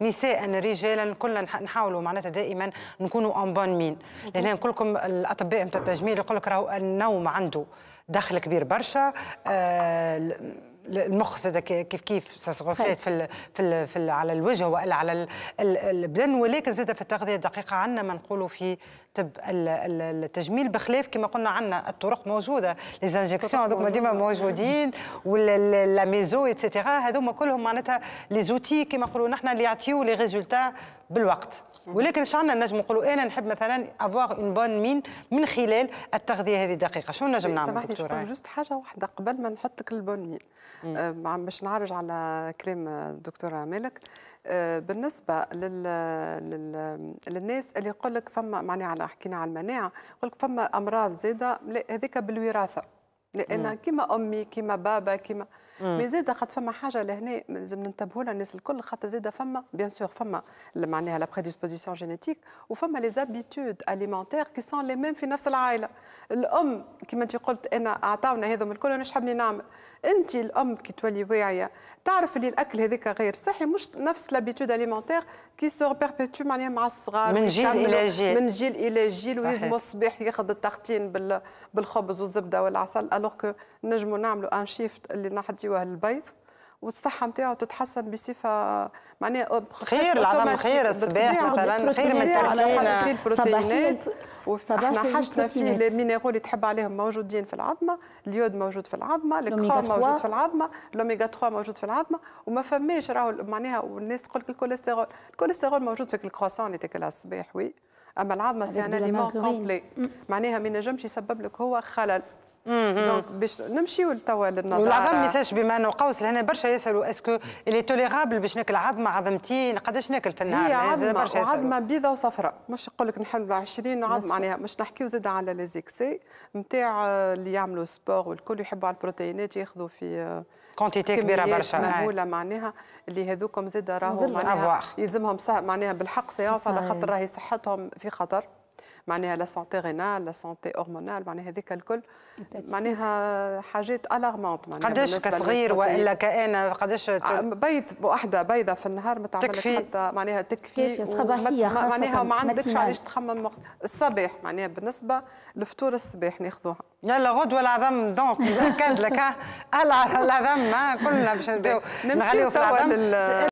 نساء رجالا كلنا نحاولوا معناتها دائما نكونوا اون بون مين لان كلكم الاطباء نتاع التجميل يقول لك راهو النوم عنده دخل كبير برشا آه المخ زاد كيف كيف ساسغوفليت في الـ في, الـ في الـ على الوجه والا على البدن ولكن زاد في التغذيه الدقيقه عندنا ما نقولوا في طب التجميل بخلاف كما قلنا عندنا الطرق موجوده لي زانجيكسيون هذوك ديما موجودين ولا ميزو اتسيتيرا هذوما كلهم معناتها لي زوتي كما نقولوا نحن اللي يعطيو لي ريزولتا بالوقت ولكن اش نجم نقولوا انا نحب مثلا افواغ اون بون مين من خلال التغذيه هذه الدقيقه شنو نجم إيه، نعمل دكتوره دكتوره جوست حاجه واحده قبل ما نحط لك البون مين آه، باش نعرج على كلام الدكتوره مالك آه، بالنسبه لل... لل... للناس اللي يقول لك فما معناها على حكينا على المناعه يقول لك فما امراض زاده هذيك بالوراثه لان كيما امي كيما بابا كيما مي زيد خاطر فما حاجه لهنا لازم ننتبهوا لها الناس الكل خاطر زيد فما بيان سور فما معناها لا بريديسبوزيسيون جينيتيك وفما لي زابيتود اليمونتير كي سون لي ميم في نفس العائله الام كيما انت قلت انا اعطاونا هذم الكل انا شحبني نعمل انت الام كي تولي واعيه تعرف اللي الاكل هذاك غير صحي مش نفس لابيتود اليمونتير كي سو بيربيتو معناها مع الصغار من جيل الى جيل من جيل الى جيل ويلزم الصباح ياخذ التختين بالخبز والزبده والعسل الوغ كو نجمو نعملو ان شيفت اللي نحديوه للبيض والصحة نتاعو تتحسن بصفة معناها خير العظام خير الصباح مثلا خير من التمرين بروتينات احنا حشنا فيه لي مينيرو اللي تحب عليهم موجودين في العظمة اليود موجود في العظمة الكخام موجود في العظمة الأوميغا 3 موجود في العظمة وما فماش راهو معناها والناس تقول لك الكوليسترول الكوليسترول موجود في الكروسون اللي تاكلها الصباح وي اما العظمه سي ان اليمون كومبلي معناها ما ينجمش يسبب لك هو خلل دونك mm-hmm. باش نمشيو لتوا للنظاره والعظام ميساج بما انه قوس لان برشا يسالوا اسكو اللي توليغابل باش ناكل عظمه عظمتين قداش ناكل في النهار هي عظمه عظمه بيضه وصفراء مش نقول لك نحل 20 عظم معناها مش نحكيو زاد على لي زيكسي نتاع اللي يعملوا سبور والكل يحبوا على البروتينات ياخذوا في كونتيتي آه، كبيره برشا آه. مهوله معناها اللي هذوكم زاد راهو معناها يلزمهم معناها بالحق سياسه على خاطر راهي صحتهم في خطر معناها لا سونتي رينال لا سونتي هرمونال معناها هذيك الكل معناها حاجات الارمونت معناها قداش كصغير والا كأنا قداش آه، بيض واحده بيضه في النهار ما تعملش حتى معناها تكفي معناها ما عندكش علاش تخمم الصباح معناها بالنسبه لفطور الصباح ناخذوها يلا غدوه العظم دونك اكد لك العظم كلنا باش نبداو نمشيو توا